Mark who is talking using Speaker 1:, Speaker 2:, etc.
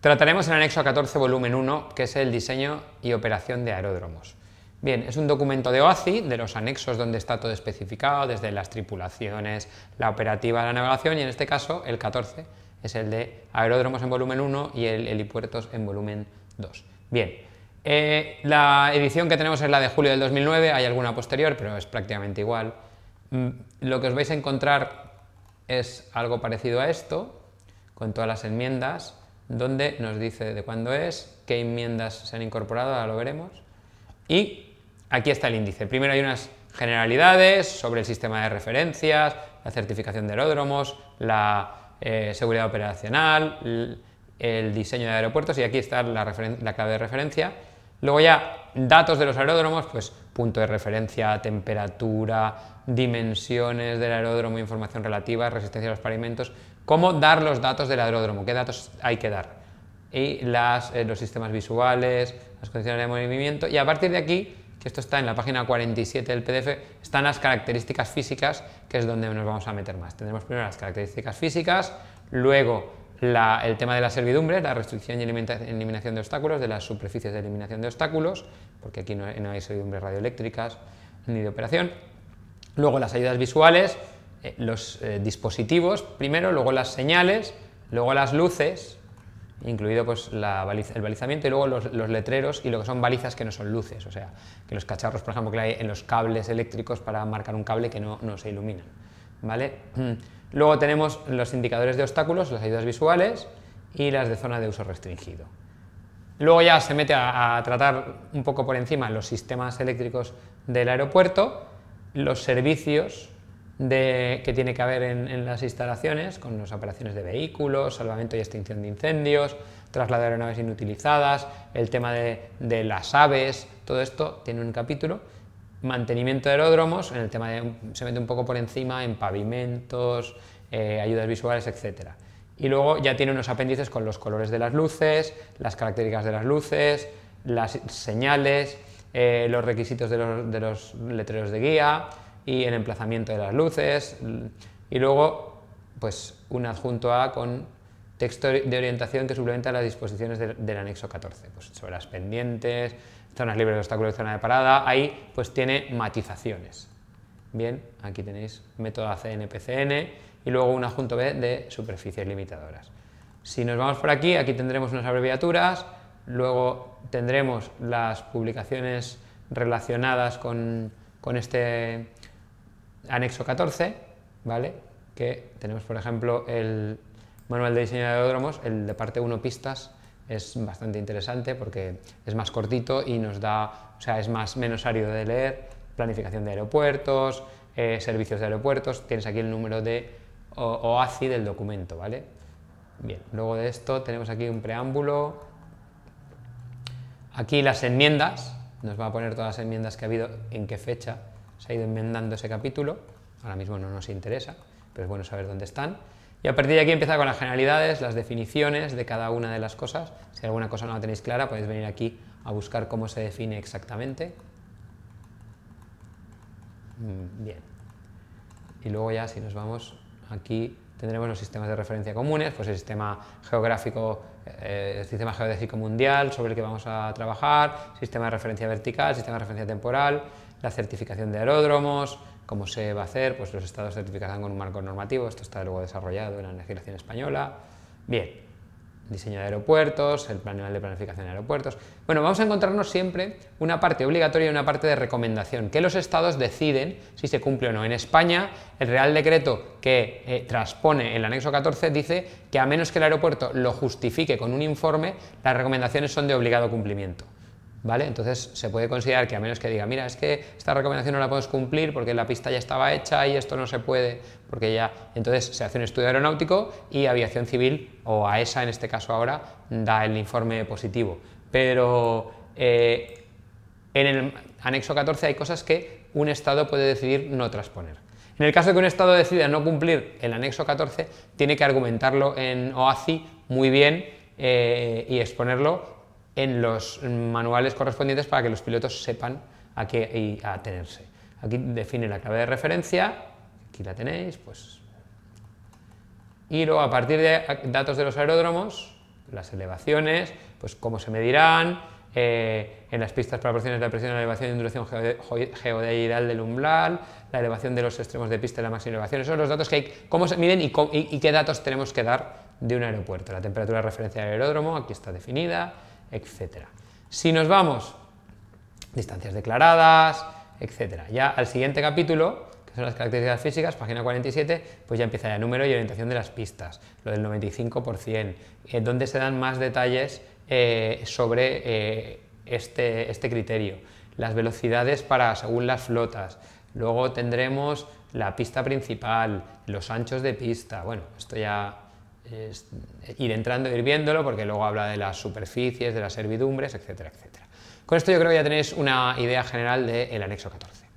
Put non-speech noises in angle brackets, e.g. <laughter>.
Speaker 1: Trataremos el anexo 14, volumen 1, que es el diseño y operación de aeródromos. Bien, es un documento de OACI, de los anexos donde está todo especificado, desde las tripulaciones, la operativa, la navegación, y en este caso el 14 es el de aeródromos en volumen 1 y el helipuertos en volumen 2. Bien, eh, la edición que tenemos es la de julio del 2009, hay alguna posterior, pero es prácticamente igual. Mm, lo que os vais a encontrar es algo parecido a esto, con todas las enmiendas, donde nos dice de cuándo es, qué enmiendas se han incorporado, ahora lo veremos. Y aquí está el índice. Primero hay unas generalidades sobre el sistema de referencias, la certificación de aeródromos, la eh, seguridad operacional, el diseño de aeropuertos y aquí está la clave de referencia Luego ya, datos de los aeródromos, pues punto de referencia, temperatura, dimensiones del aeródromo, información relativa, resistencia a los pavimentos, cómo dar los datos del aeródromo, qué datos hay que dar. Y eh, los sistemas visuales, las condiciones de movimiento. Y a partir de aquí, que esto está en la página 47 del PDF, están las características físicas, que es donde nos vamos a meter más. Tenemos primero las características físicas, luego el tema de la servidumbre, la restricción y eliminación de obstáculos, de las superficies de eliminación de obstáculos, porque aquí no, hay servidumbres radioeléctricas ni de operación. Luego las ayudas visuales, eh, los eh, dispositivos primero, luego las señales, luego las luces, incluido pues, el balizamiento y luego los, letreros y lo que son balizas que no son luces, o sea, que los cacharros, por ejemplo, que hay en los cables eléctricos para marcar un cable que no, no se iluminan. ¿vale? <clears throat> Luego tenemos los indicadores de obstáculos, las ayudas visuales y las de zona de uso restringido. Luego ya se mete a, tratar un poco por encima los sistemas eléctricos del aeropuerto, los servicios que tiene que haber en, las instalaciones, con las operaciones de vehículos, salvamento y extinción de incendios, traslado de aeronaves inutilizadas, el tema de las aves, todo esto tiene un capítulo. Mantenimiento de aeródromos, en el tema de, se mete un poco por encima en pavimentos, eh, ayudas visuales, etcétera. Y luego ya tiene unos apéndices con los colores de las luces, las características de las luces, las señales, eh, los requisitos de los, letreros de guía y el emplazamiento de las luces. Y luego, pues un adjunto A con texto de orientación que suplementa las disposiciones del, anexo 14, pues, sobre las pendientes, zonas libres de obstáculos, zona de parada, ahí pues tiene matizaciones. Bien, aquí tenéis método ACN-PCN y luego un adjunto B de superficies limitadoras. Si nos vamos por aquí, aquí tendremos unas abreviaturas, luego tendremos las publicaciones relacionadas con, con este anexo 14, ¿vale? que tenemos por ejemplo el manual de diseño de aeródromos, el de parte 1 pistas, es bastante interesante porque es más cortito y nos da, o sea, es más menos árido de leer, planificación de aeropuertos, eh, servicios de aeropuertos, tienes aquí el número de OACI del documento, ¿vale? Bien, luego de esto tenemos aquí un preámbulo, aquí las enmiendas, nos va a poner todas las enmiendas que ha habido, en qué fecha se ha ido enmendando ese capítulo, ahora mismo no nos interesa, pero es bueno saber dónde están. Y a partir de aquí empieza con las generalidades, las definiciones de cada una de las cosas. Si alguna cosa no la tenéis clara, podéis venir aquí a buscar cómo se define exactamente. Mm, bien. Y luego ya si nos vamos aquí tendremos los sistemas de referencia comunes, pues el sistema geográfico, eh, el sistema geodésico mundial sobre el que vamos a trabajar, sistema de referencia vertical, sistema de referencia temporal, la certificación de aeródromos, ¿Cómo se va a hacer? Pues los estados certificarán con un marco normativo, esto está luego desarrollado en la legislación española. Bien, diseño de aeropuertos, el plan de planificación de aeropuertos. Bueno, vamos a encontrarnos siempre una parte obligatoria y una parte de recomendación, que los estados deciden si se cumple o no. En España, el Real Decreto que eh, transpone el anexo 14 dice que a menos que el aeropuerto lo justifique con un informe, las recomendaciones son de obligado cumplimiento. Entonces se puede considerar que a menos que diga, mira, es que esta recomendación no la puedes cumplir porque la pista ya estaba hecha y esto no se puede, porque ya... Entonces se hace un estudio aeronáutico y aviación civil, o AESA en este caso ahora, da el informe positivo. Pero eh, en el anexo 14 hay cosas que un Estado puede decidir no transponer. En el caso de que un Estado decida no cumplir el anexo 14, tiene que argumentarlo en OACI muy bien eh, y exponerlo en los manuales correspondientes para que los pilotos sepan a qué atenerse. Aquí define la clave de referencia, aquí la tenéis, pues... Y luego a partir de datos de los aeródromos, las elevaciones, pues cómo se medirán, eh, en las pistas para de la presión, la elevación y duración geodeidal del umbral, la elevación de los extremos de pista y la máxima elevación. Esos son los datos que hay, cómo se miden y, y qué datos tenemos que dar de un aeropuerto. La temperatura de referencia del aeródromo, aquí está definida, etcétera. Si nos vamos, distancias declaradas, etcétera, Ya al siguiente capítulo, que son las características físicas, página 47, pues ya empieza el número y orientación de las pistas, lo del 95%, eh, donde se dan más detalles eh, sobre eh, este, este criterio, las velocidades para según las flotas, luego tendremos la pista principal, los anchos de pista, bueno, esto ya es ir entrando, ir viéndolo, porque luego habla de las superficies, de las servidumbres, etcétera, etcétera. Con esto yo creo que ya tenéis una idea general del anexo 14.